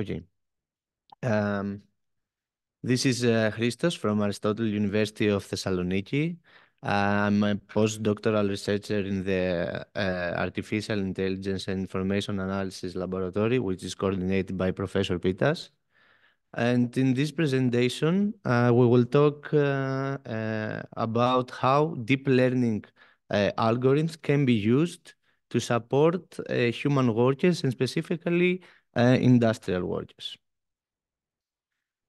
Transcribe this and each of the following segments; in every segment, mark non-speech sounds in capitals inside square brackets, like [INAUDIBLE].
Okay. Um, this is uh, Christos from Aristotle University of Thessaloniki. I'm a postdoctoral researcher in the uh, Artificial Intelligence and Information Analysis Laboratory, which is coordinated by Professor Pitas. And in this presentation, uh, we will talk uh, uh about how deep learning uh, algorithms can be used to support uh, human workers and specifically uh, industrial workers.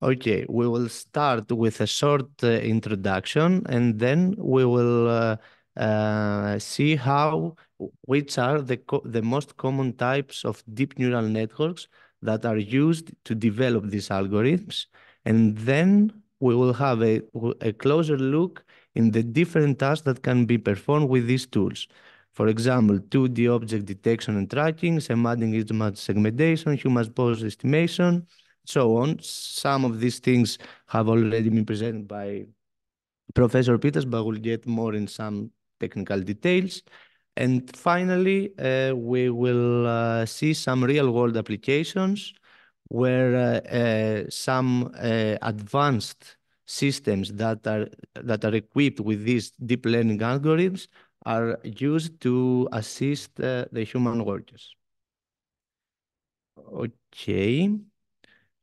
Okay, we will start with a short uh, introduction and then we will uh, uh see how which are the the most common types of deep neural networks that are used to develop these algorithms, and then we will have a, a closer look in the different tasks that can be performed with these tools. For example, 2D object detection and tracking, semantic image segmentation, human pose estimation, so on. Some of these things have already been presented by Professor Peters, but we'll get more in some technical details. And finally, uh, we will uh, see some real-world applications where uh, uh some uh, advanced systems that are that are equipped with these deep learning algorithms are used to assist uh, the human workers. Okay.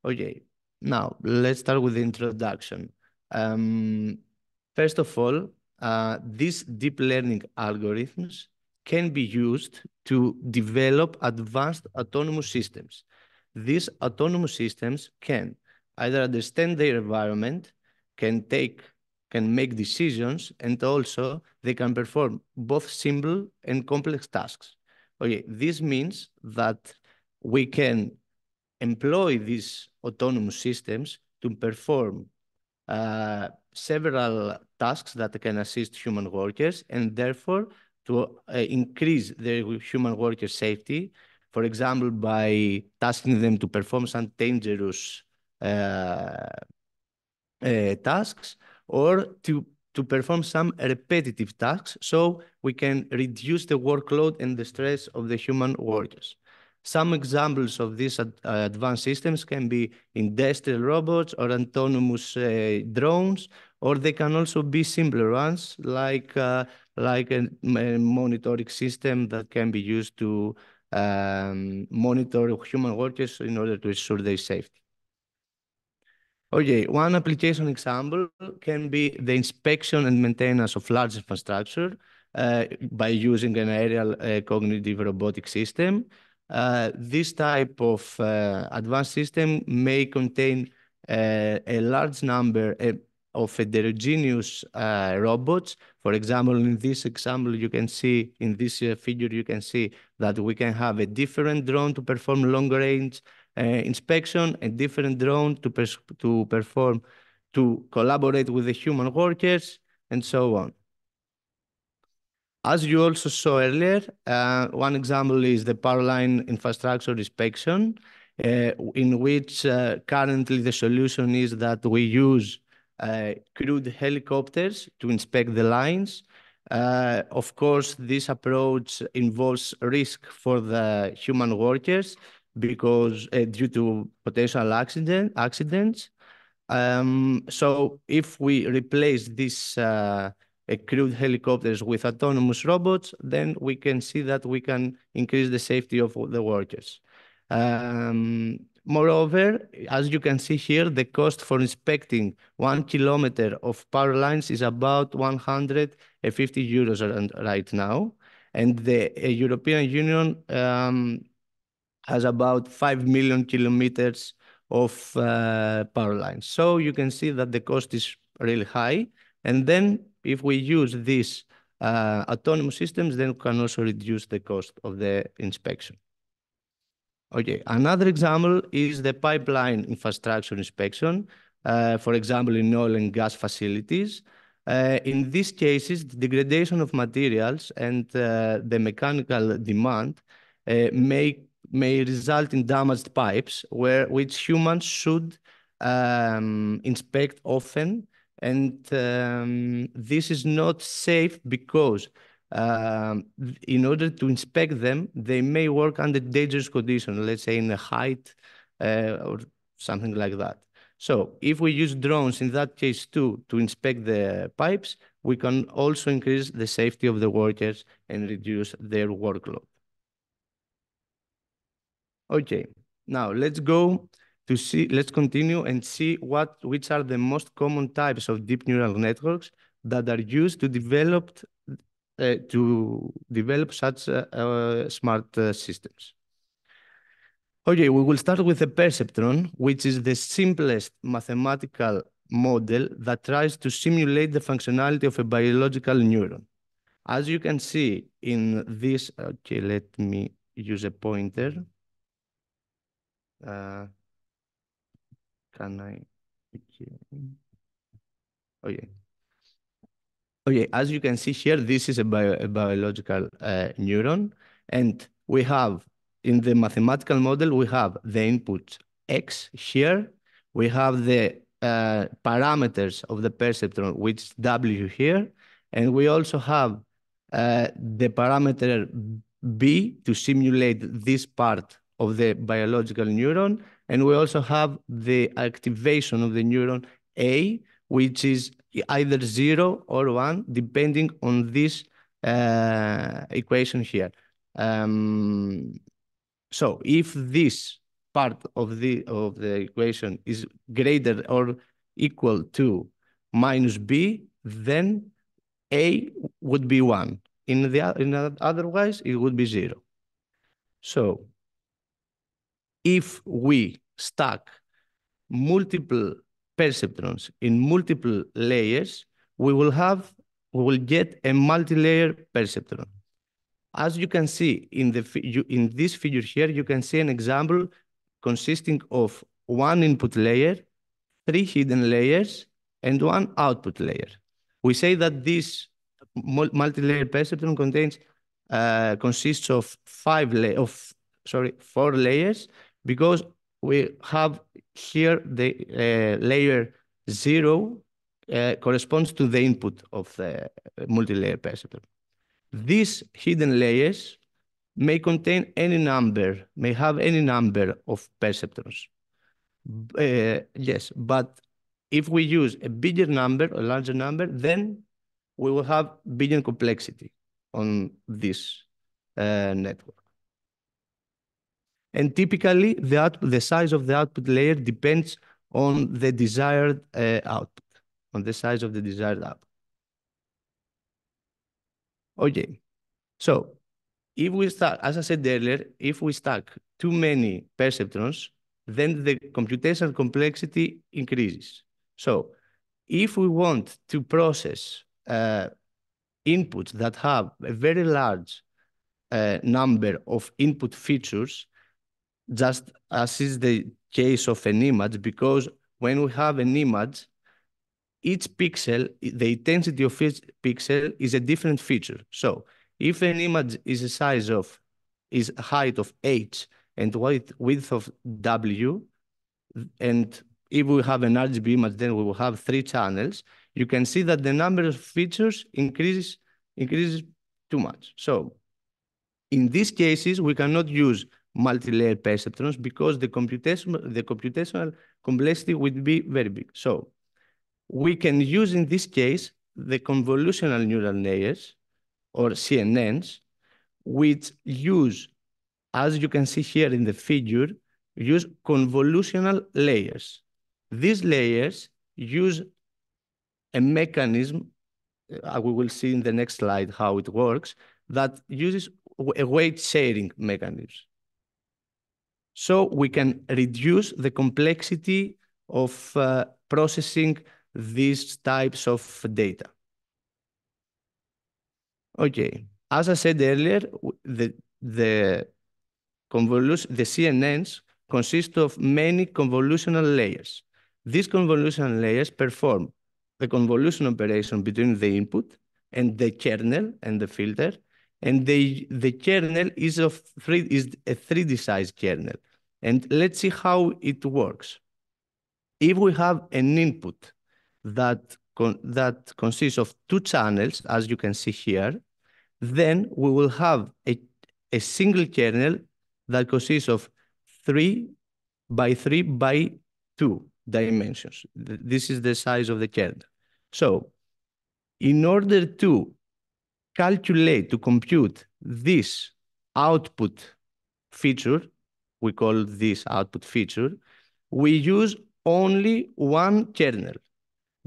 Okay. Now, let's start with the introduction. Um, first of all, uh, these deep learning algorithms can be used to develop advanced autonomous systems. These autonomous systems can either understand their environment, can take can make decisions, and also they can perform both simple and complex tasks. Okay, this means that we can employ these autonomous systems to perform uh, several tasks that can assist human workers and therefore to uh, increase the human worker safety, for example, by tasking them to perform some dangerous uh, uh tasks, or to, to perform some repetitive tasks so we can reduce the workload and the stress of the human workers. Some examples of these ad uh, advanced systems can be industrial robots or autonomous uh, drones, or they can also be simpler ones like, uh, like a, a, monitoring system that can be used to um, monitor human workers in order to ensure their safety. Okay, one application example can be the inspection and maintenance of large infrastructure uh, by using an aerial uh, cognitive robotic system. Uh, this type of uh, advanced system may contain uh, a large number uh, of heterogeneous robots. For example, in this example, you can see, in this figure, you can see that we can have a different drone to perform long range uh, inspection, a different drone to, to perform, to collaborate with the human workers, and so on. As you also saw earlier, uh, one example is the power line infrastructure inspection, uh, in which uh, currently the solution is that we use uh, crewed helicopters to inspect the lines. Uh, of course, this approach involves risk for the human workers, because uh, due to potential accident accidents. Um, so if we replace these uh, crewed helicopters with autonomous robots, then we can see that we can increase the safety of the workers. Um, moreover, as you can see here, the cost for inspecting one kilometer of power lines is about 150 euros right now. And the uh, European Union um, has about 5 million kilometers of uh, power lines. So you can see that the cost is really high. And then if we use these uh, autonomous systems, then we can also reduce the cost of the inspection. Okay, another example is the pipeline infrastructure inspection, uh, for example, in oil and gas facilities. Uh, in these cases, the degradation of materials and uh, the mechanical demand uh, make may result in damaged pipes, where which humans should um, inspect often. And um, this is not safe because um, in order to inspect them, they may work under dangerous conditions, let's say in a height uh, or something like that. So if we use drones in that case too to inspect the pipes, we can also increase the safety of the workers and reduce their workload. Okay, now let's go to see, let's continue and see what, which are the most common types of deep neural networks that are used to develop, uh, to develop such uh, uh, smart uh, systems. Okay, we will start with the perceptron, which is the simplest mathematical model that tries to simulate the functionality of a biological neuron. As you can see in this, okay, let me use a pointer. Uh, can I? Oh yeah. As you can see here, this is a, bio a biological uh, neuron, and we have in the mathematical model we have the input x here. We have the uh, parameters of the perceptron, which w here, and we also have uh, the parameter b to simulate this part of the biological neuron. And we also have the activation of the neuron A, which is either zero or one, depending on this uh, equation here. Um, so if this part of the, of the equation is greater or equal to minus B, then A would be one. In the in otherwise, it would be zero. So if we stack multiple perceptrons in multiple layers, we will have we will get a multi-layer perceptron. As you can see in the in this figure here, you can see an example consisting of one input layer, three hidden layers, and one output layer. We say that this multi-layer perceptron contains uh, consists of five of sorry four layers because we have here the uh, layer zero uh, corresponds to the input of the multi-layer perceptron. These hidden layers may contain any number, may have any number of perceptrons. Uh, yes, but if we use a bigger number, a larger number, then we will have billion complexity on this uh, network. And typically, the, output, the size of the output layer depends on the desired uh, output, on the size of the desired output. Okay, so if we start, as I said earlier, if we stack too many perceptrons, then the computational complexity increases. So if we want to process uh, inputs that have a very large uh, number of input features, just as is the case of an image, because when we have an image, each pixel, the intensity of each pixel is a different feature. So if an image is a size of, is height of h and width of w, and if we have an RGB image, then we will have three channels, you can see that the number of features increases, increases too much. So in these cases, we cannot use multi-layer perceptrons because the, computation, the computational complexity would be very big. So we can use in this case the convolutional neural layers or CNNs, which use, as you can see here in the figure, use convolutional layers. These layers use a mechanism, uh, we will see in the next slide how it works, that uses a weight sharing mechanism so we can reduce the complexity of uh, processing these types of data. Okay, as I said earlier, the, the, convolution, the CNNs consist of many convolutional layers. These convolutional layers perform the convolution operation between the input and the kernel and the filter, and the, the kernel is, of three, is a 3D size kernel. And let's see how it works. If we have an input that, con that consists of two channels, as you can see here, then we will have a, a single kernel that consists of three by three by two dimensions. This is the size of the kernel. So in order to calculate, to compute this output feature, we call this output feature, we use only one kernel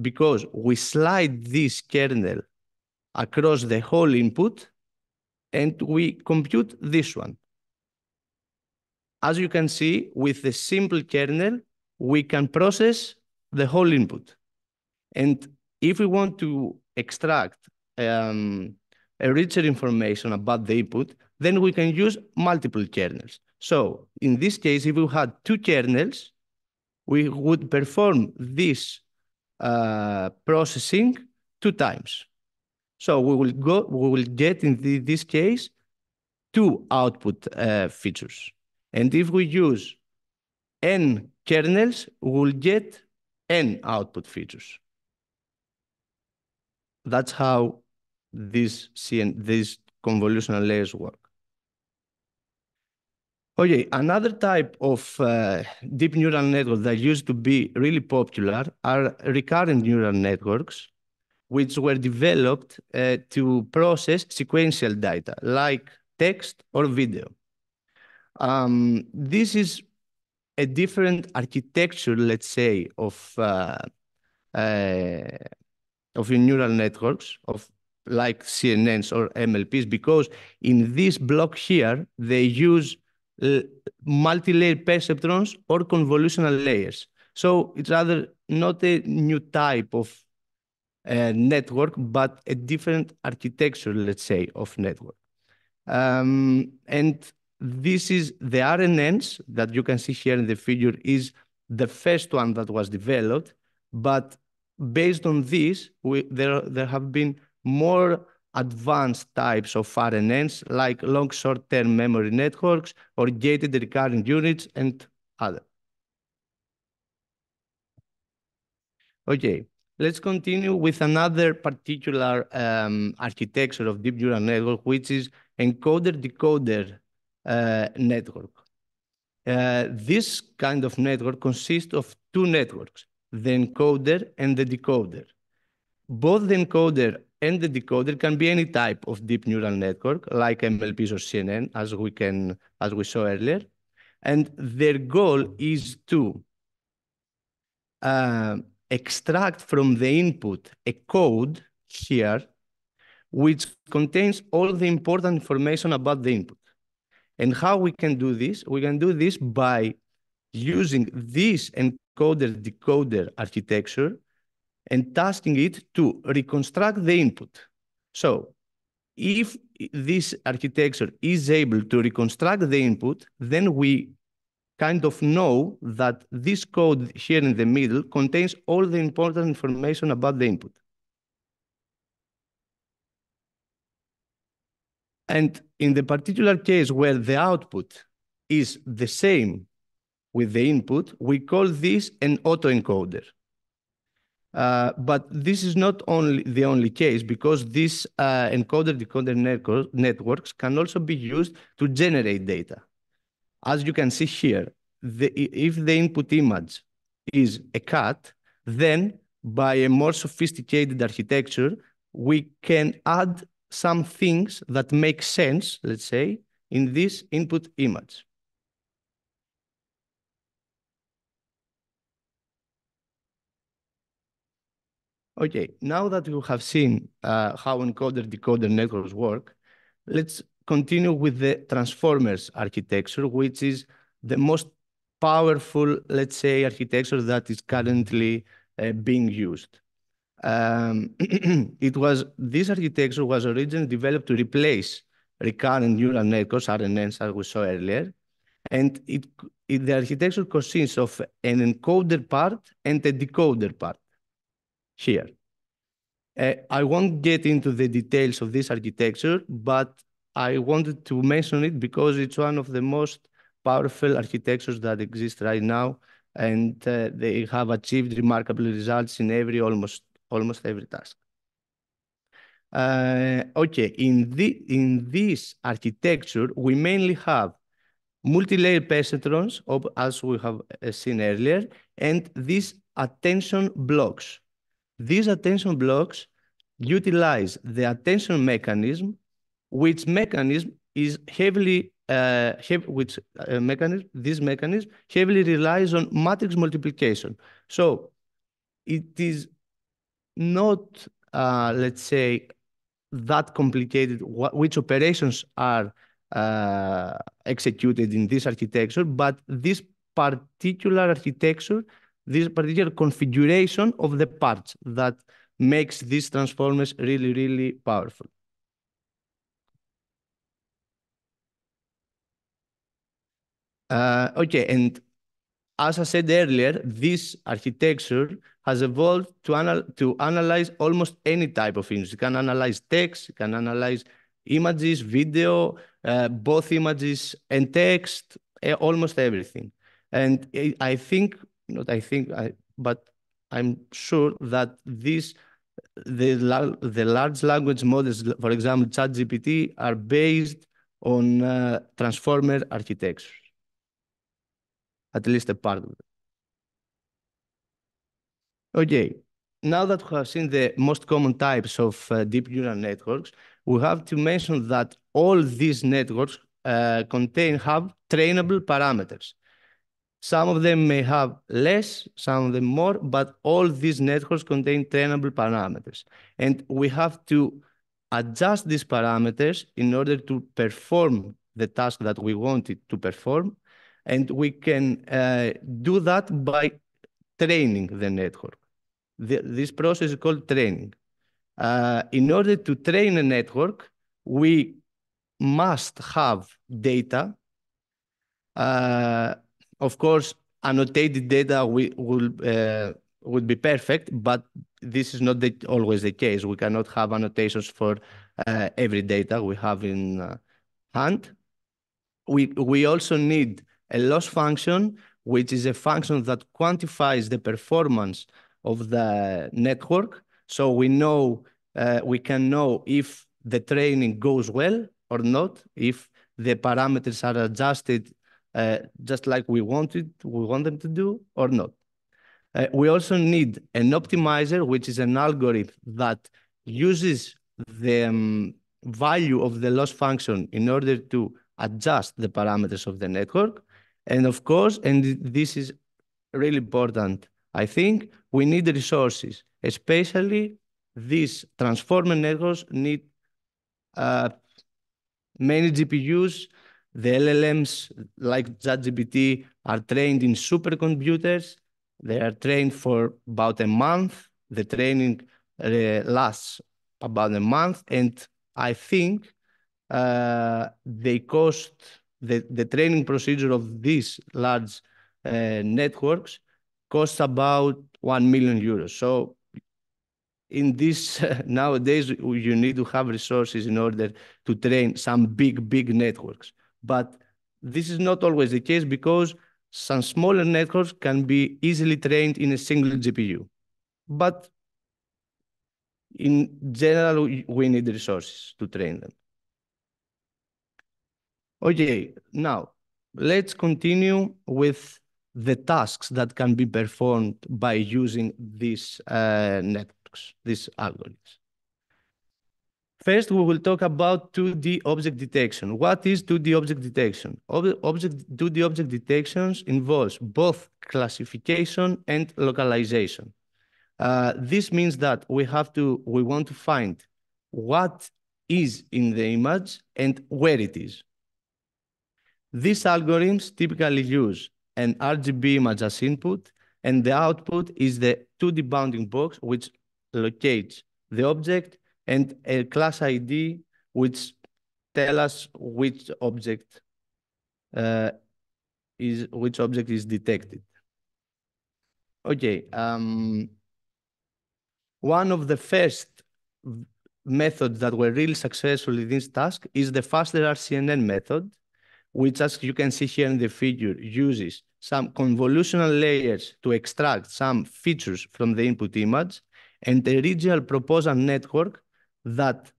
because we slide this kernel across the whole input and we compute this one. As you can see, with the simple kernel, we can process the whole input. And if we want to extract um, a richer information about the input, then we can use multiple kernels. So in this case, if we had two kernels, we would perform this uh, processing two times. So we will go, we will get in the, this case two output uh, features. And if we use n kernels, we will get n output features. That's how these, CN, these convolutional layers work. Okay, another type of uh, deep neural network that used to be really popular are recurrent neural networks, which were developed uh, to process sequential data like text or video. Um, this is a different architecture, let's say, of uh, uh of neural networks of like CNNs or MLPs, because in this block here they use multi-layer perceptrons or convolutional layers. So it's rather not a new type of uh, network, but a different architecture, let's say, of network. Um, and this is the RNNs that you can see here in the figure is the first one that was developed. But based on this, we, there, there have been more advanced types of RNNs like long short-term memory networks or gated recurrent units and other. Okay, let's continue with another particular um, architecture of deep neural network, which is encoder-decoder uh, network. Uh, this kind of network consists of two networks, the encoder and the decoder. Both the encoder and the decoder can be any type of deep neural network, like MLPs or CNN, as we can as we saw earlier. And their goal is to uh, extract from the input a code here, which contains all the important information about the input. And how we can do this? We can do this by using this encoder-decoder architecture and tasking it to reconstruct the input. So if this architecture is able to reconstruct the input, then we kind of know that this code here in the middle contains all the important information about the input. And in the particular case where the output is the same with the input, we call this an autoencoder. Uh, but this is not only the only case because these uh, encoder decoder networks can also be used to generate data. As you can see here, the, if the input image is a cat, then by a more sophisticated architecture, we can add some things that make sense, let's say, in this input image. Okay, now that we have seen uh, how encoder-decoder networks work, let's continue with the transformers architecture, which is the most powerful, let's say, architecture that is currently uh, being used. Um, [CLEARS THROAT] it was this architecture was originally developed to replace recurrent neural networks, RNNs, as we saw earlier, and it, it, the architecture consists of an encoder part and a decoder part here. Uh, I won't get into the details of this architecture, but I wanted to mention it because it's one of the most powerful architectures that exist right now, and uh, they have achieved remarkable results in every almost almost every task. Uh, okay, in, the, in this architecture, we mainly have multi-layer perceptrons, as we have uh, seen earlier, and these attention blocks. These attention blocks utilize the attention mechanism, which mechanism is heavily uh, have, which uh, mechanism this mechanism heavily relies on matrix multiplication. So it is not uh, let's say that complicated what, which operations are uh, executed in this architecture, but this particular architecture this particular configuration of the parts that makes these transformers really, really powerful. Uh, okay, and as I said earlier, this architecture has evolved to, anal to analyze almost any type of image. You can analyze text, you can analyze images, video, uh, both images and text, eh, almost everything. And I think not I think, I, but I'm sure that these the the large language models, for example, ChatGPT, are based on uh, transformer architectures. At least a part of it. Okay, now that we have seen the most common types of uh, deep neural networks, we have to mention that all these networks uh, contain have trainable parameters. Some of them may have less, some of them more, but all these networks contain trainable parameters. And we have to adjust these parameters in order to perform the task that we wanted to perform. And we can uh, do that by training the network. The, this process is called training. Uh, in order to train a network, we must have data uh, of course, annotated data we, will uh, would be perfect, but this is not the, always the case. We cannot have annotations for uh, every data we have in uh, hand. We, we also need a loss function, which is a function that quantifies the performance of the network. So we know, uh, we can know if the training goes well or not, if the parameters are adjusted uh, just like we wanted, we want them to do or not. Uh, we also need an optimizer, which is an algorithm that uses the um, value of the loss function in order to adjust the parameters of the network. And of course, and this is really important, I think, we need resources, especially these transformer networks need uh, many GPUs, the LLMs like ChatGPT are trained in supercomputers. They are trained for about a month. The training uh, lasts about a month. And I think uh, they cost the, the training procedure of these large uh, networks costs about 1 million euros. So in this uh, [LAUGHS] nowadays you need to have resources in order to train some big big networks but this is not always the case because some smaller networks can be easily trained in a single GPU. But in general, we need resources to train them. Okay, now let's continue with the tasks that can be performed by using these uh, networks, these algorithms. First, we will talk about 2D object detection. What is 2D object detection? Ob object, 2D object detections involves both classification and localization. Uh, this means that we have to, we want to find what is in the image and where it is. These algorithms typically use an RGB image as input, and the output is the 2D bounding box, which locates the object and a class ID which tell us which object uh, is which object is detected. Okay. Um, one of the first methods that were really successful in this task is the faster RCNN method, which as you can see here in the figure, uses some convolutional layers to extract some features from the input image and a regional proposal network that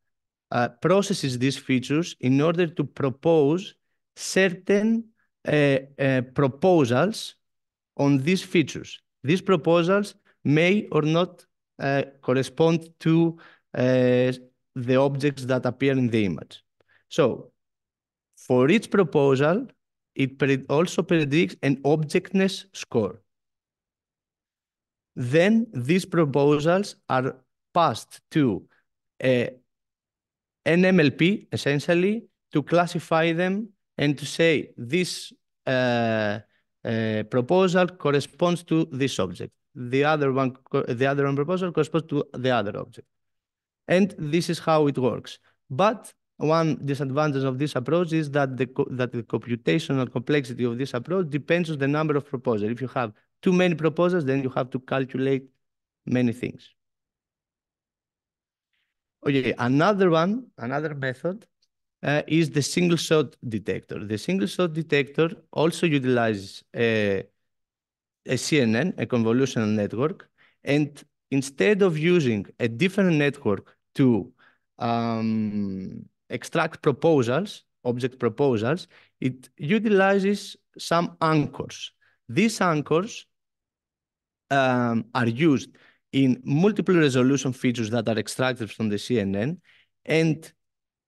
uh, processes these features in order to propose certain uh, uh, proposals on these features. These proposals may or not uh, correspond to uh, the objects that appear in the image. So for each proposal, it pre also predicts an objectness score. Then these proposals are passed to uh, eh, an MLP essentially to classify them and to say this uh, uh, proposal corresponds to this object. The other one, the other one proposal corresponds to the other object. And this is how it works. But one disadvantage of this approach is that the, that the computational complexity of this approach depends on the number of proposals. If you have too many proposals, then you have to calculate many things. Okay, another one, another method uh, is the single shot detector. The single shot detector also utilizes uh, a, a CNN, a convolutional network, and instead of using a different network to um, extract proposals, object proposals, it utilizes some anchors. These anchors um, are used in multiple resolution features that are extracted from the CNN and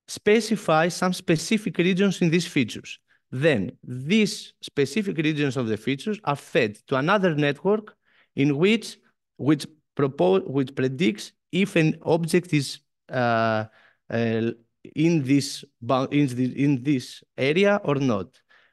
specify some specific regions in these features. Then these specific regions of the features are fed to another network in which, which, propose, which predicts if an object is uh, uh, in, this, in, the, in this area or not.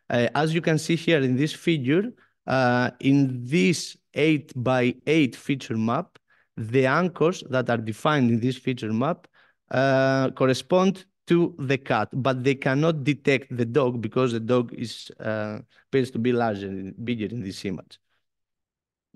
Uh, as you can see here in this figure, uh, in this 8 by 8 feature map, the anchors that are defined in this feature map uh, correspond to the cat, but they cannot detect the dog because the dog is uh, appears to be larger, bigger in this image.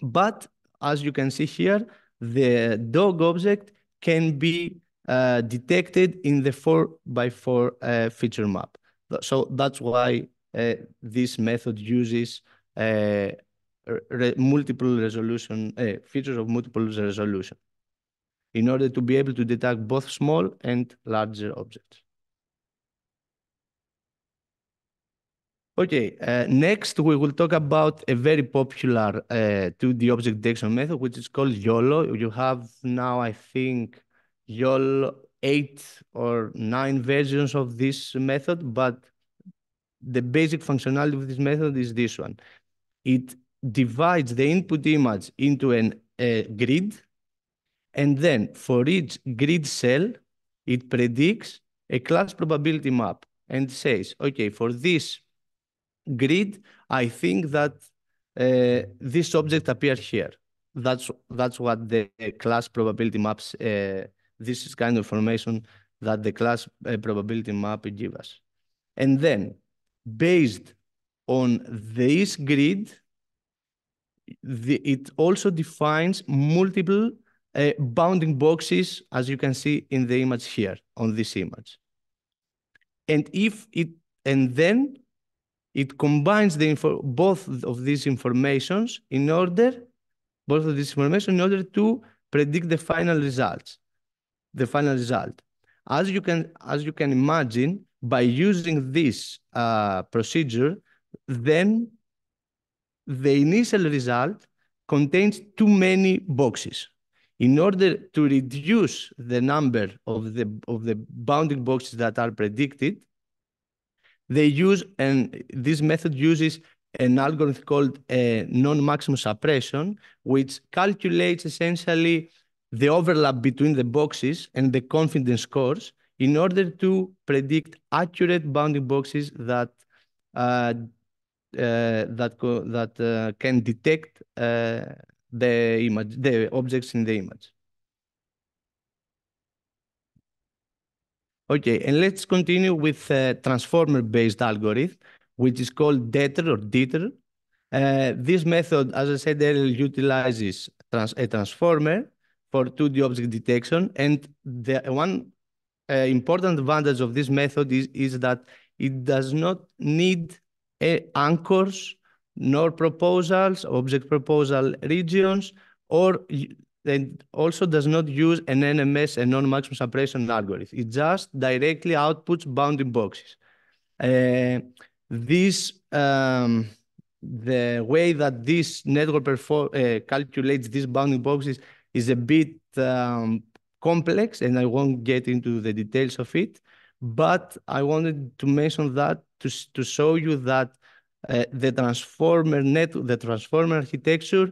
But as you can see here, the dog object can be uh, detected in the 4 by 4 uh, feature map. So that's why uh, this method uses uh, re multiple resolution, uh, features of multiple resolution in order to be able to detect both small and larger objects. Okay, uh, next we will talk about a very popular uh, 2D object detection method, which is called YOLO. You have now, I think, YOLO eight or nine versions of this method, but the basic functionality of this method is this one. It divides the input image into an, a grid, and then for each grid cell, it predicts a class probability map and says, okay, for this grid, I think that uh, this object appears here. That's that's what the class probability maps. Uh, this is kind of information that the class uh, probability map gives us. And then, based on this grid, the, it also defines multiple uh, bounding boxes, as you can see in the image here on this image. And if it and then it combines the info, both of these informations in order, both of these information in order to predict the final results, the final result. As you can as you can imagine, by using this uh, procedure, then the initial result contains too many boxes. In order to reduce the number of the, of the bounding boxes that are predicted, they use, and this method uses an algorithm called uh, non-maximum suppression, which calculates essentially the overlap between the boxes and the confidence scores in order to predict accurate bounding boxes that uh, uh, that that uh, can detect uh, the image, the objects in the image. Okay, and let's continue with a transformer-based algorithm, which is called DETER or DETER. Uh, this method, as I said earlier, utilizes trans a transformer for 2D object detection. And the one uh, important advantage of this method is, is that it does not need Eh, anchors, nor proposals, object proposal regions, or and also does not use an NMS and non-maximum suppression algorithm. It just directly outputs bounding boxes. Uh, this um, the way that this network perform, uh, eh, calculates these bounding boxes is a bit um, complex, and I won't get into the details of it. But I wanted to mention that to, to show you that uh, the transformer net, the transformer architecture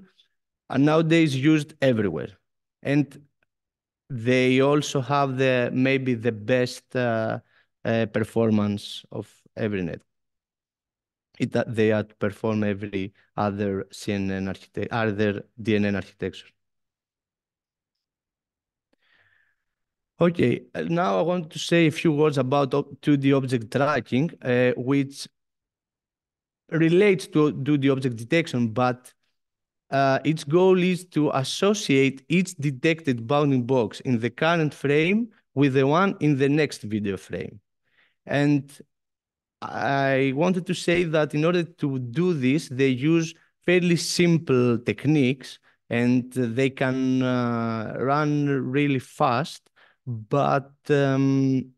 are nowadays used everywhere. And they also have the maybe the best uh, uh, performance of every net. It, they outperform every other CNN architecture, other DNN architecture. Okay, uh, now I want to say a few words about 2D object tracking, uh, which relates to 2D object detection, but uh, its goal is to associate each detected bounding box in the current frame with the one in the next video frame. And I wanted to say that in order to do this, they use fairly simple techniques and they can uh, run really fast but um,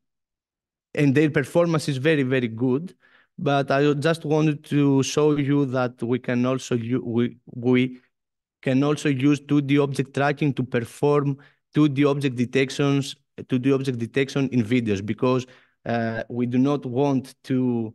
and their performance is very very good. But I just wanted to show you that we can also we we can also use 2D object tracking to perform 2D object detections 2D object detection in videos because uh, we do not want to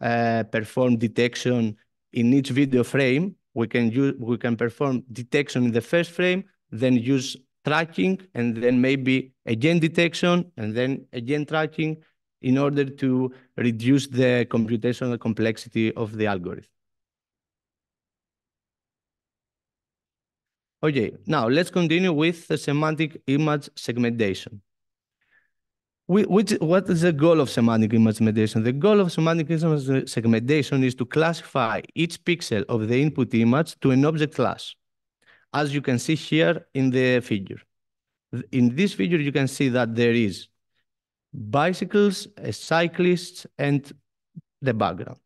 uh, perform detection in each video frame. We can use we can perform detection in the first frame, then use tracking and then maybe again detection and then again tracking in order to reduce the computational complexity of the algorithm. Okay, now let's continue with the semantic image segmentation. which, what is the goal of semantic image segmentation? The goal of semantic image segmentation is to classify each pixel of the input image to an object class as you can see here in the figure. In this figure, you can see that there is bicycles, eh, cyclists, and the background.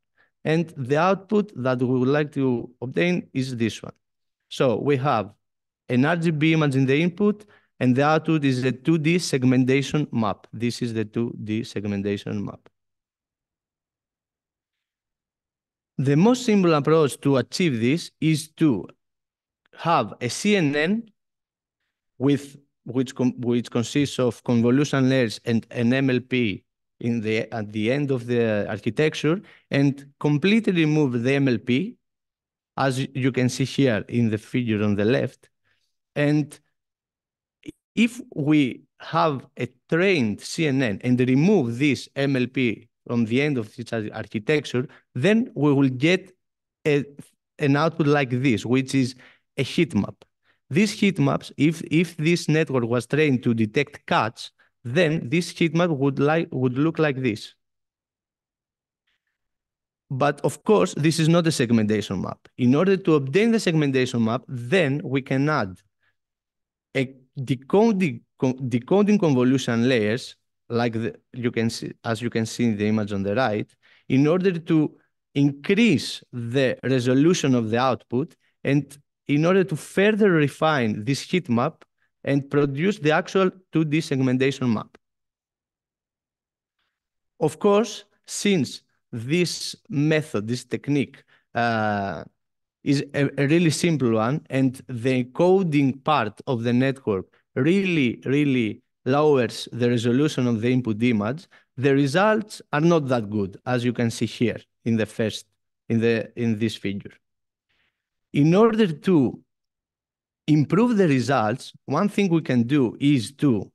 And the output that we would like to obtain is this one. So we have an RGB image in the input, and the output is a 2D segmentation map. This is the 2D segmentation map. The most simple approach to achieve this is to have a CNN with which which consists of convolution layers and an MLP in the at the end of the architecture and completely remove the MLP, as you can see here in the figure on the left. And if we have a trained CNN and remove this MLP from the end of its architecture, then we will get a, an output like this, which is a heat map. These heat maps, if, if this network was trained to detect cuts, then this heat map would, like, would look like this. But of course, this is not a segmentation map. In order to obtain the segmentation map, then we can add a decoding, decoding convolution layers, like the, you can see, as you can see in the image on the right, in order to increase the resolution of the output and in order to further refine this heat map and produce the actual 2D segmentation map. Of course, since this method, this technique, uh, is a, a, really simple one, and the encoding part of the network really, really lowers the resolution of the input image, the results are not that good, as you can see here in the first, in the in this figure in order to improve the results, one thing we can do is to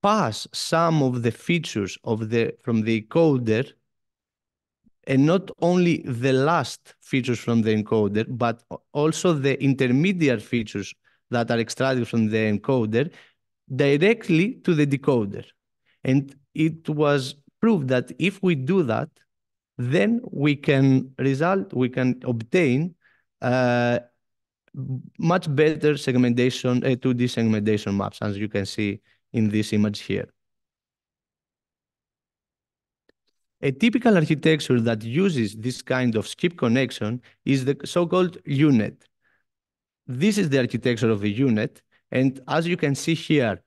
pass some of the features of the from the encoder and not only the last features from the encoder, but also the intermediate features that are extracted from the encoder directly to the decoder. And it was proved that if we do that, then we can result, we can obtain uh, much better segmentation, a uh, 2D segmentation maps, as you can see in this image here. A typical architecture that uses this kind of skip connection is the so-called UNet. This is the architecture of the UNet, and as you can see here,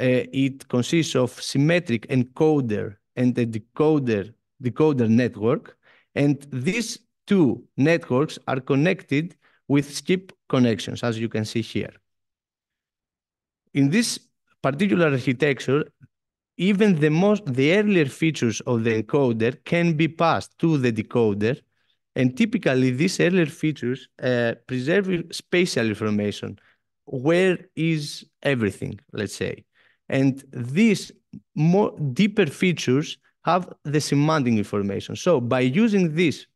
uh, it consists of symmetric encoder and a decoder, decoder network, and this two networks are connected with skip connections, as you can see here. In this particular architecture, even the most the earlier features of the encoder can be passed to the decoder, and typically these earlier features uh, preserve spatial information. Where is everything, let's say. And these more deeper features have the semantic information. So by using this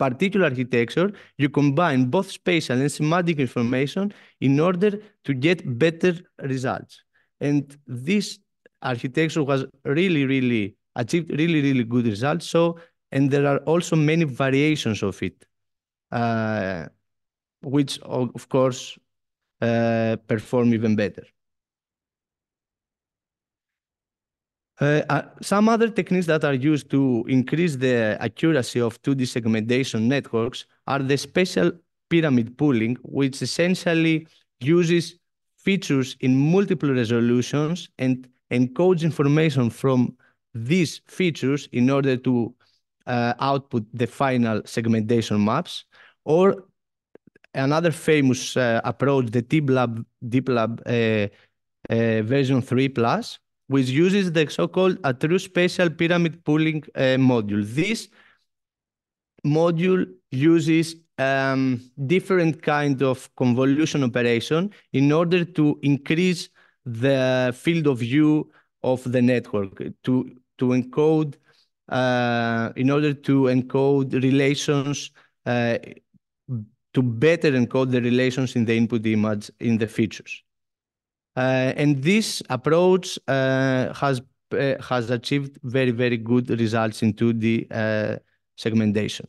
particular architecture, you combine both spatial and semantic information in order to get better results. And this architecture was really, really achieved really, really good results. So, and there are also many variations of it, uh, which of course uh, perform even better. Uh, uh, some other techniques that are used to increase the accuracy of 2D segmentation networks are the special pyramid pooling, which essentially uses features in multiple resolutions and encodes information from these features in order to uh, output the final segmentation maps. Or another famous uh, approach, the TBLAB, DeepLab uh, uh, version 3 plus, which uses the so-called a true spatial pyramid pooling uh, module. This module uses um, different kind of convolution operation in order to increase the field of view of the network to to encode uh, in order to encode relations uh, to better encode the relations in the input image in the features. Uh, and this approach uh, has uh, has achieved very, very good results in 2D segmentation.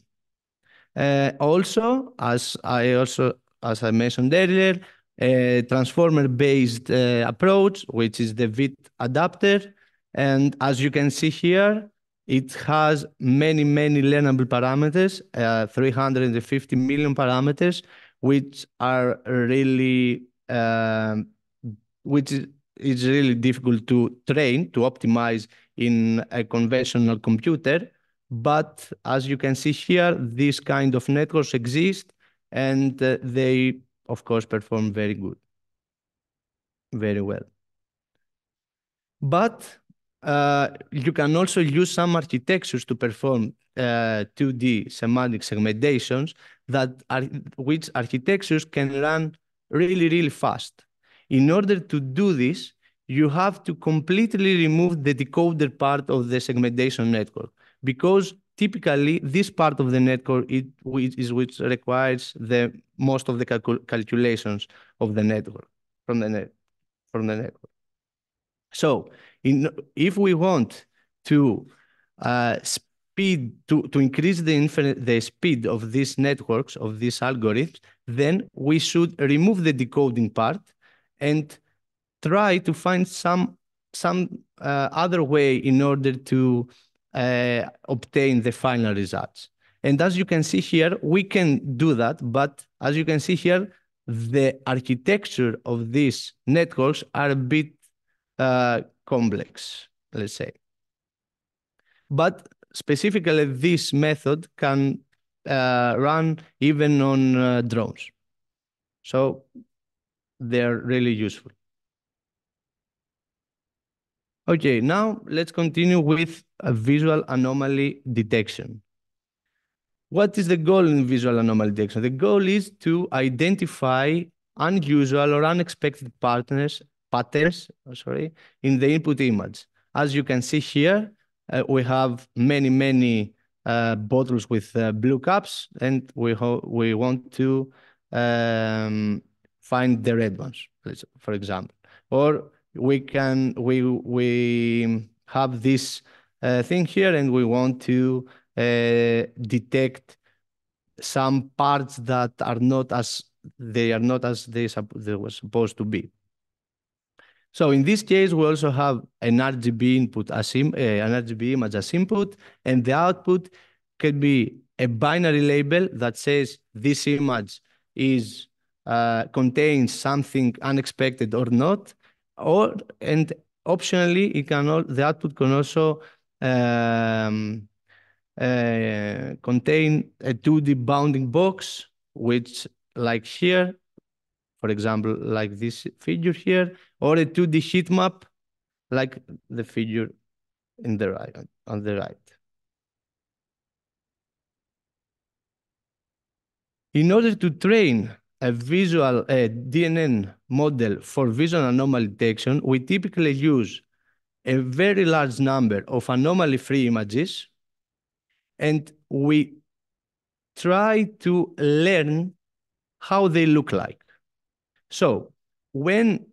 also, as I also as I mentioned earlier, a transformer-based uh, approach, which is the VIT adapter. And as you can see here, it has many, many learnable parameters, uh, 350 million parameters, which are really um, which is really difficult to train to optimize in a conventional computer. But as you can see here, these kind of networks exist and uh, they, of course, perform very good, very well. But uh, you can also use some architectures to perform uh, 2D semantic segmentations that are, which architectures can run really, really fast. In order to do this, you have to completely remove the decoder part of the segmentation network because typically this part of the network it, is which requires the most of the calcul calculations of the network from the net from the network. So in, if we want to uh, speed to, to increase the, the speed of these networks of these algorithms, then we should remove the decoding part and try to find some some uh, other way in order to uh, obtain the final results. And as you can see here, we can do that. But as you can see here, the architecture of these networks are a bit uh, complex, let's say. But specifically, this method can uh, run even on uh, drones. So they're really useful. Okay, now let's continue with a visual anomaly detection. What is the goal in visual anomaly detection? The goal is to identify unusual or unexpected partners, patterns oh, sorry, in the input image. As you can see here, uh, we have many, many uh, bottles with uh, blue caps, and we, we want to um, find the red ones, for example. Or we can we we have this uh, thing here, and we want to uh, detect some parts that are not as they are not as they, they were supposed to be. So in this case, we also have an RGB input as in, uh, an RGB image as input, and the output can be a binary label that says this image is uh, contains something unexpected or not, or and optionally it can all, the output can also um, uh, contain a 2D bounding box, which like here, for example, like this figure here, or a 2D heat map, like the figure in the right on the right. In order to train a visual a DNN model for vision anomaly detection, we typically use a very large number of anomaly-free images, and we try to learn how they look like. So when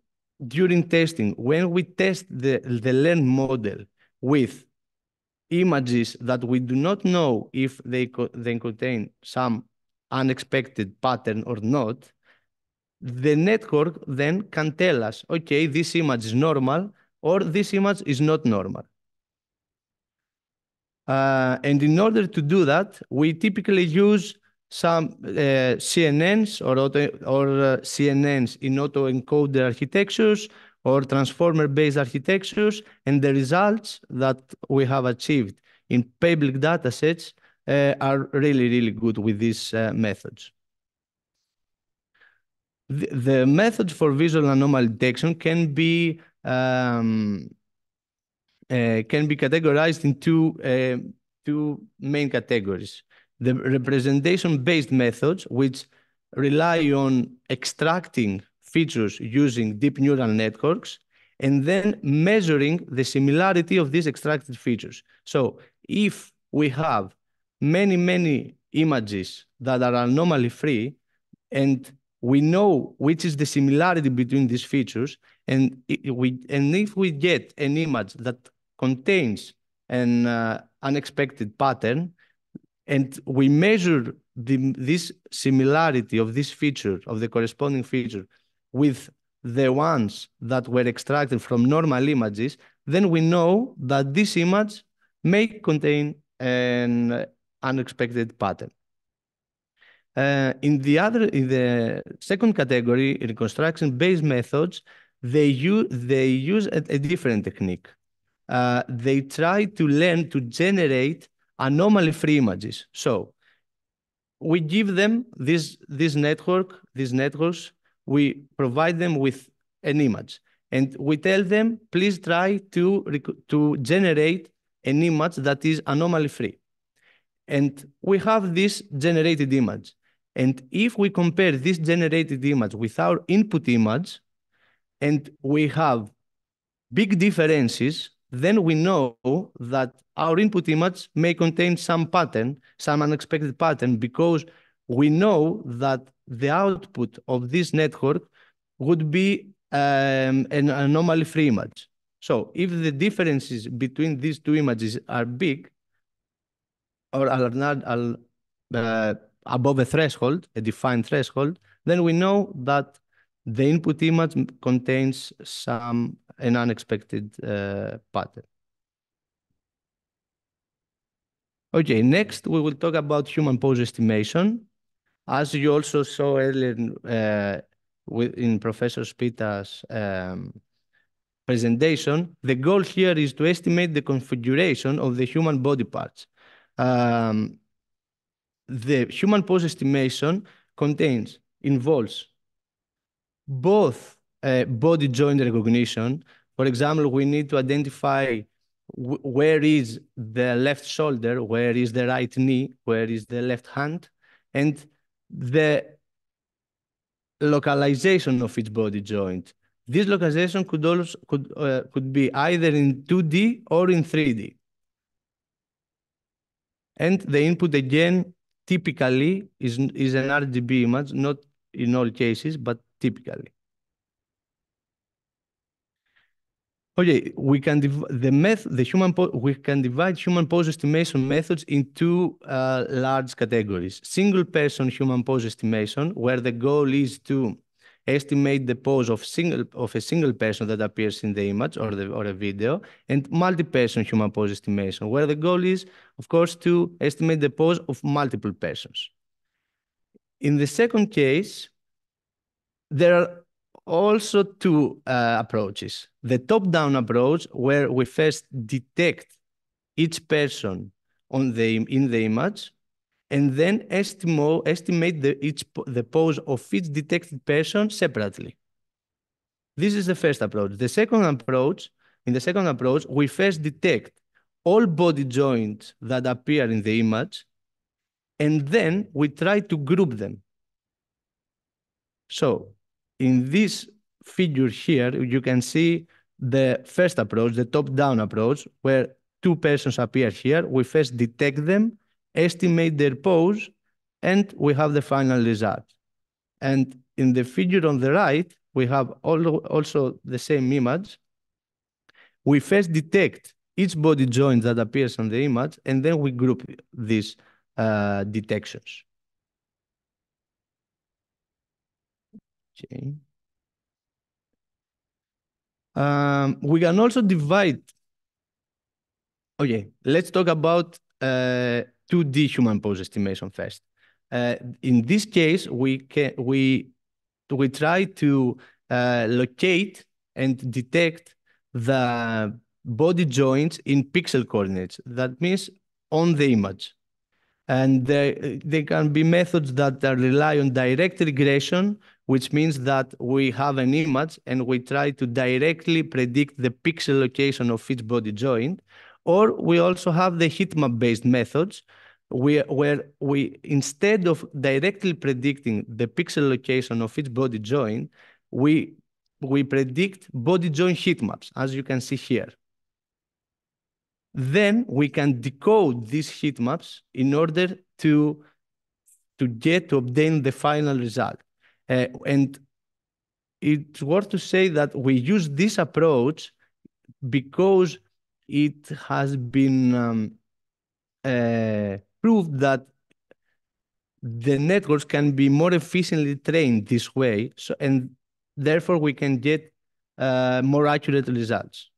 during testing, when we test the, the learn model with images that we do not know if they, co they contain some unexpected pattern or not, the network then can tell us, okay, this image is normal or this image is not normal. Uh, and in order to do that, we typically use some uh, CNNs or, auto, or uh, CNNs in autoencoder architectures or transformer-based architectures, and the results that we have achieved in public datasets uh, are really, really good with these uh, methods. The, the methods for visual anomaly detection can be um, uh, can be categorized in two, two main categories. The representation-based methods, which rely on extracting features using deep neural networks and then measuring the similarity of these extracted features. So if we have many, many images that are anomaly free and we know which is the similarity between these features and we and if we get an image that contains an uh, unexpected pattern and we measure the, this similarity of this feature of the corresponding feature with the ones that were extracted from normal images then we know that this image may contain an unexpected pattern. Uh, in the other, in the second category, reconstruction-based methods, they use they use a, a different technique. Uh, they try to learn to generate anomaly-free images. So we give them this this network, these networks. We provide them with an image, and we tell them, please try to to generate an image that is anomaly-free. And we have this generated image. And if we compare this generated image with our input image, and we have big differences, then we know that our input image may contain some pattern, some unexpected pattern, because we know that the output of this network would be um, an anomaly-free image. So if the differences between these two images are big, or are not uh, above a threshold, a defined threshold, then we know that the input image contains some an unexpected uh, pattern. Okay, next we will talk about human pose estimation. As you also saw earlier uh, in Professor Spita's um, presentation, the goal here is to estimate the configuration of the human body parts um, the human pose estimation contains, involves both uh, body joint recognition. For example, we need to identify where is the left shoulder, where is the right knee, where is the left hand, and the localization of each body joint. This localization could also could uh, could be either in 2D or in 3D. And the input again, typically is, is an RGB image, not in all cases, but typically. Okay, we can the meth the human we can divide human pose estimation methods into uh, large categories: single person human pose estimation, where the goal is to estimate the pose of single of a single person that appears in the image or the or a video, and multi-person human pose estimation, where the goal is, of course, to estimate the pose of multiple persons. In the second case, there are also two uh, approaches. The top-down approach, where we first detect each person on the in the image and then estimo, estimate the, each, the pose of each detected person separately. This is the first approach. The second approach, in the second approach, we first detect all body joints that appear in the image, and then we try to group them. So in this figure here, you can see the first approach, the top-down approach, where two persons appear here. We first detect them, estimate their pose, and we have the final result. And in the figure on the right, we have also the same image. We first detect each body joint that appears on the image, and then we group these uh, detections. Okay. Um, we can also divide. Okay, let's talk about uh, 2D human pose estimation first. Uh, in this case, we can we we try to uh, locate and detect the body joints in pixel coordinates. That means on the image, and there, there can be methods that rely on direct regression, which means that we have an image and we try to directly predict the pixel location of each body joint or we also have the heat map based methods where we, instead of directly predicting the pixel location of each body joint, we, we predict body joint heat maps, as you can see here. Then we can decode these heat maps in order to, to get to obtain the final result. Uh, and it's worth to say that we use this approach because it has been um, uh, proved that the networks can be more efficiently trained this way, so, and therefore we can get uh, more accurate results.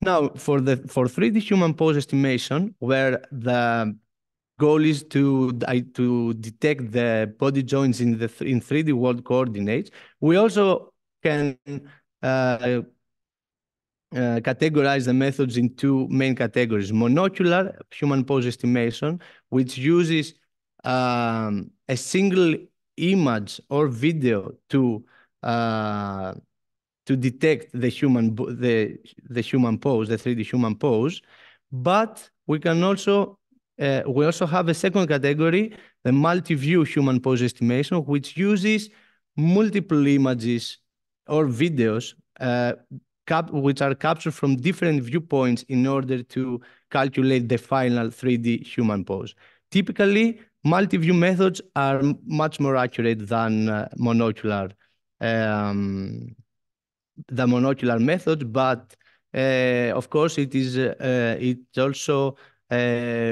Now, for the for 3D human pose estimation, where the goal is to to detect the body joints in the in 3D world coordinates, we also can uh, uh, categorize the methods in two main categories, monocular human pose estimation, which uses um, a single image or video to uh, to detect the human the the human pose, the 3D human pose, but we can also uh, we also have a second category, the multi-view human pose estimation, which uses multiple images or videos uh, cap which are captured from different viewpoints in order to calculate the final 3D human pose. Typically, multi-view methods are much more accurate than uh, monocular um, the monocular method, but uh, of course it is uh, it's also uh,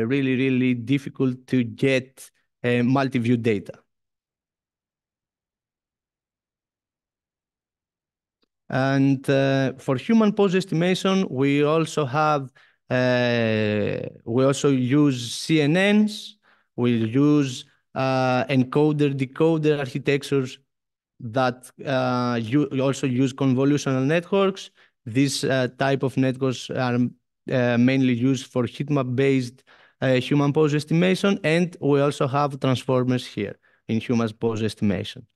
really really difficult to get uh, multi-view data. And uh, for human pose estimation, we also have, uh, we also use CNNs, we use uh, encoder decoder architectures that you uh, also use convolutional networks. These uh, type of networks are uh, mainly used for heat map based human pose estimation. And we also have transformers here in human pose estimation.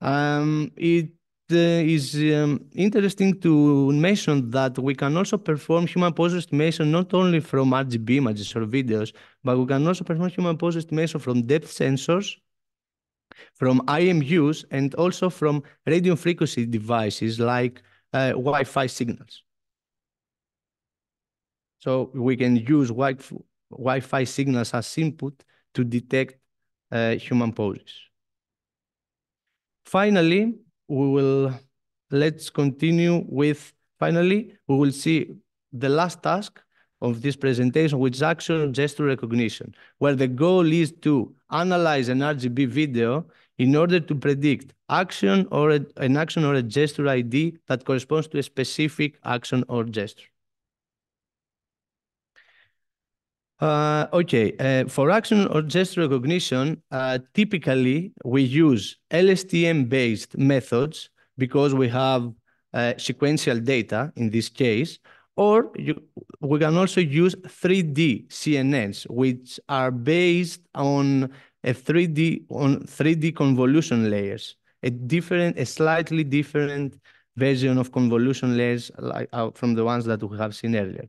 Um, it uh, is um, interesting to mention that we can also perform human pose estimation not only from RGB images or videos, but we can also perform human pose estimation from depth sensors, from IMUs, and also from radio frequency devices like uh, Wi-Fi signals. So we can use Wi-Fi signals as input to detect uh, human poses. Finally, we will, let's continue with, finally, we will see the last task of this presentation, which is action gesture recognition, where the goal is to analyze an RGB video in order to predict action or a, an action or a gesture ID that corresponds to a specific action or gesture. Uh, okay, uh, for action or gesture recognition, uh, typically we use LSTM-based methods because we have uh, sequential data in this case, or you, we can also use 3D CNNs, which are based on a 3D on 3D convolution layers, a different, a slightly different version of convolution layers like, uh, from the ones that we have seen earlier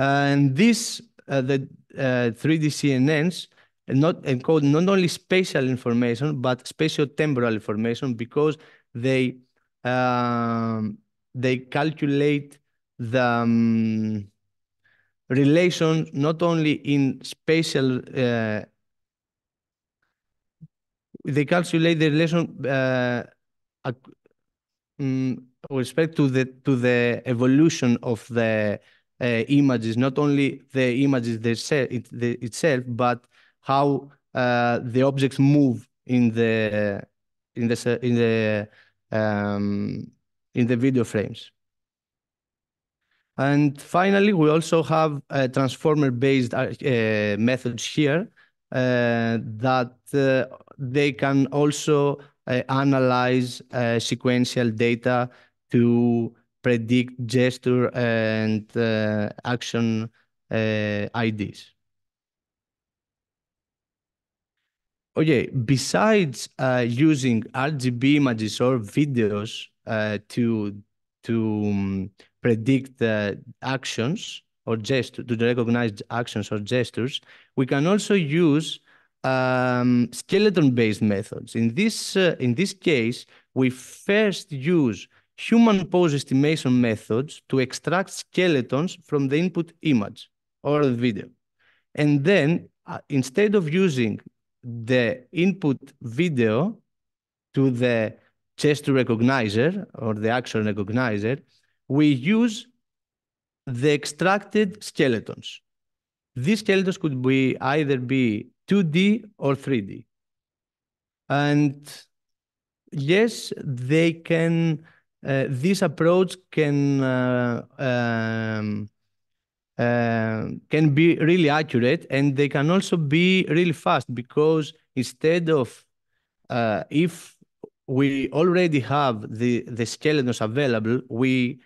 and these, uh, the 3D uh, CNNs, uh, not encode not only spatial information, but spatiotemporal information because they um, they calculate the um, relation not only in spatial uh, they calculate the relation uh, uh, um, with respect to the to the evolution of the uh, images, not only the images it, the, itself, but how uh, the objects move in the in the in the um, in the video frames. And finally, we also have uh, transformer-based uh, methods here uh, that uh, they can also analyze sequential data to predict gesture and uh, action uh, IDs. Okay, besides uh, using RGB images or videos uh, to to um, predict actions or gesture to recognize actions or gestures, we can also use um, skeleton-based methods. In this uh, in this case, we first use human pose estimation methods to extract skeletons from the input image or the video. And then uh, instead of using the input video to the gesture recognizer or the action recognizer, we use the extracted skeletons. These skeletons could be either be 2D or 3D. And yes, they can uh, this approach can uh, um, uh, can be really accurate and they can also be really fast because instead of uh, if we already have the the skeletons available we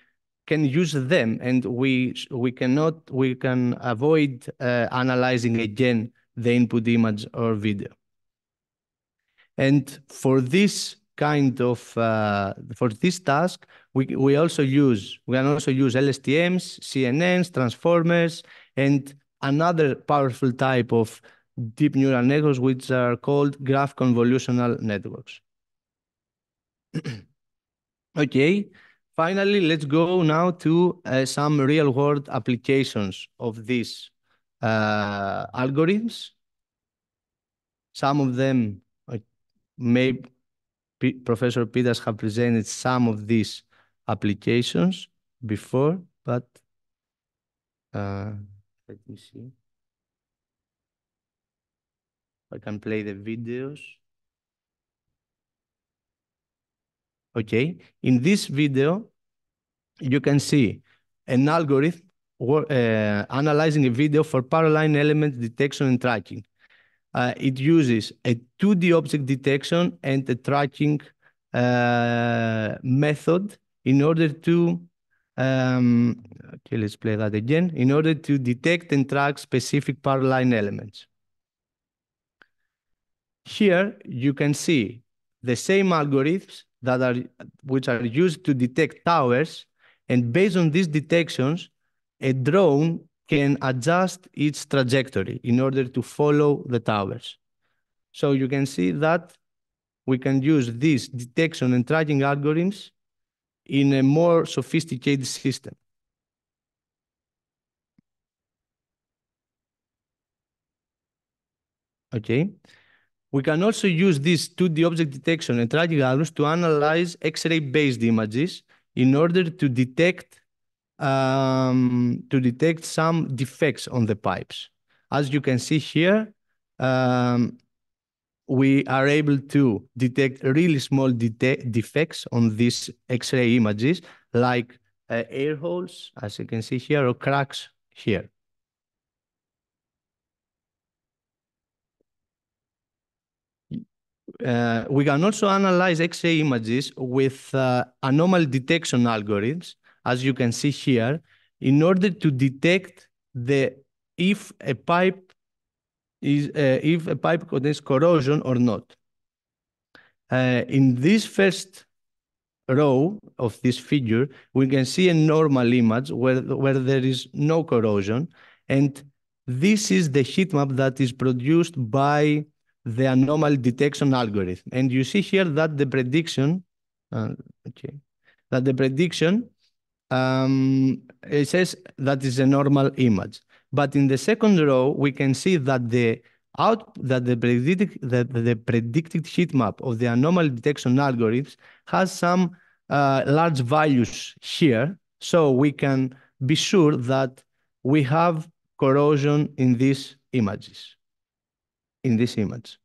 can use them and we we cannot we can avoid uh, analyzing again the input image or video and for this kind of uh, for this task, we, we also use we can also use LSTMs, CNNs, transformers, and another powerful type of deep neural networks, which are called graph convolutional networks. [CLEARS THROAT] okay, finally, let's go now to uh, some real world applications of these uh, algorithms. Some of them may Professor Peters have presented some of these applications before, but uh, let me see. I can play the videos. Okay, in this video, you can see an algorithm uh, analyzing a video for power line element detection and tracking uh, it uses a 2D object detection and a tracking uh, method in order to, um, okay, let's play that again, in order to detect and track specific power line elements. Here you can see the same algorithms that are, which are used to detect towers. And based on these detections, a drone can adjust its trajectory in order to follow the towers. So you can see that we can use these detection and tracking algorithms in a more sophisticated system. Okay. We can also use these 2D object detection and tracking algorithms to analyze X-ray based images in order to detect um, to detect some defects on the pipes. As you can see here, um, we are able to detect really small de defects on these X-ray images, like uh, air holes, as you can see here, or cracks here. Uh, we can also analyze X-ray images with uh, anomaly detection algorithms as you can see here, in order to detect the if a pipe is uh, if a pipe contains corrosion or not. Uh, in this first row of this figure, we can see a normal image where, where there is no corrosion. And this is the heat map that is produced by the anomaly detection algorithm. And you see here that the prediction, uh, okay, that the prediction um, it says that is a normal image. But in the second row, we can see that the out that the predicted that the predicted heat map of the anomaly detection algorithms has some uh, large values here, so we can be sure that we have corrosion in these images, in this image.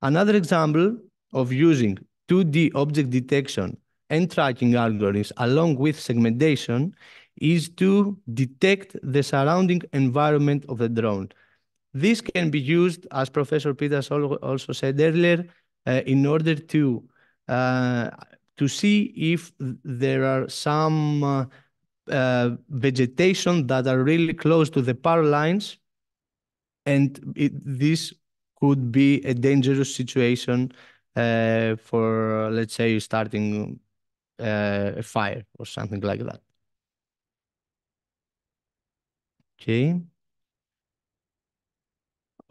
Another example of using 2D object detection and tracking algorithms along with segmentation is to detect the surrounding environment of the drone. This can be used, as Professor Peters also said earlier, uh, in order to uh, to see if there are some uh, uh, vegetation that are really close to the power lines, and it, this could be a dangerous situation uh, for, let's say, starting a uh, fire or something like that. Okay.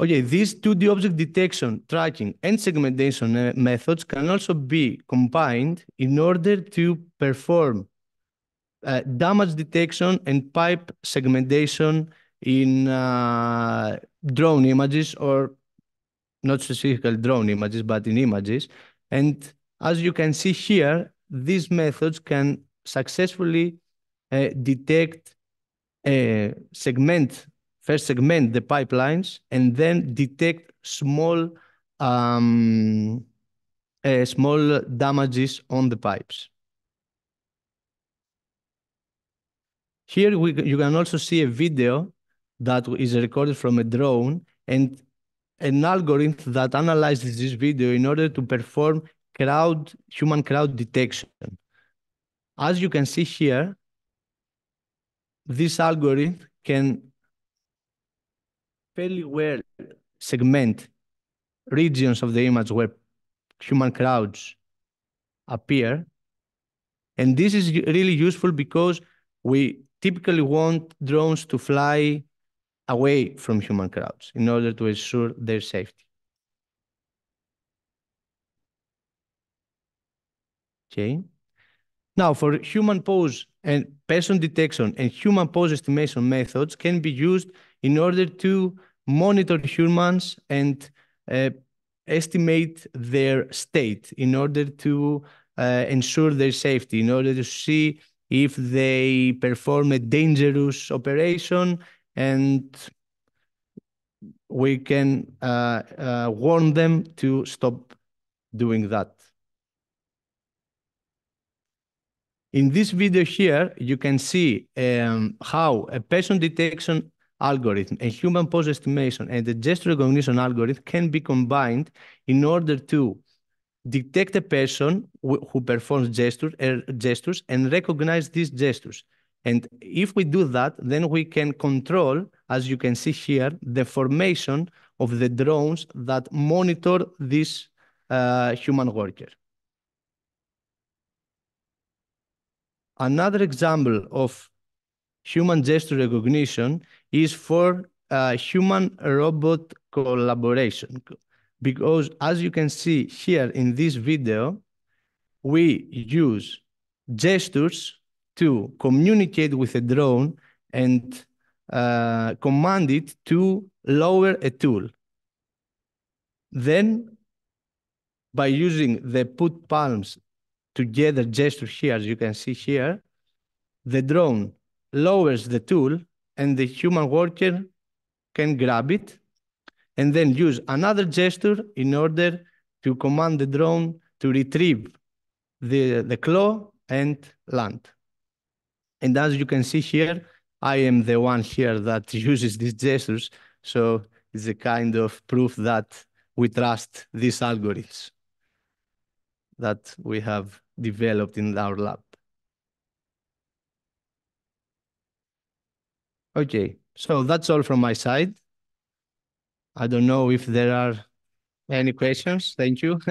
Okay, these 2D object detection, tracking, and segmentation uh, methods can also be combined in order to perform uh, damage detection and pipe segmentation in uh, drone images or not specifically drone images, but in images. And as you can see here, these methods can successfully uh, detect, uh, segment, first segment the pipelines, and then detect small, um, uh, small damages on the pipes. Here we, you can also see a video that is recorded from a drone and an algorithm that analyzes this video in order to perform crowd, human crowd detection. As you can see here, this algorithm can fairly well segment regions of the image where human crowds appear. And this is really useful because we typically want drones to fly away from human crowds in order to ensure their safety. Okay. Now, for human pose and person detection and human pose estimation methods can be used in order to monitor humans and uh, estimate their state in order to uh, ensure their safety, in order to see if they perform a dangerous operation and we can uh, uh warn them to stop doing that. In this video here, you can see um, how a person detection algorithm, a human pose estimation, and a gesture recognition algorithm can be combined in order to detect a person who performs gestures, er, gestures and recognize these gestures. And if we do that, then we can control, as you can see here, the formation of the drones that monitor this uh, human worker. Another example of human gesture recognition is for uh, human-robot collaboration. Because as you can see here in this video, we use gestures to communicate with a drone and uh, command it to lower a tool. Then by using the put palms together gesture here, as you can see here, the drone lowers the tool and the human worker can grab it and then use another gesture in order to command the drone to retrieve the, the claw and land. And as you can see here, I am the one here that [LAUGHS] uses these gestures. So it's a kind of proof that we trust these algorithms that we have developed in our lab. Okay, so that's all from my side. I don't know if there are any questions. Thank you. [LAUGHS]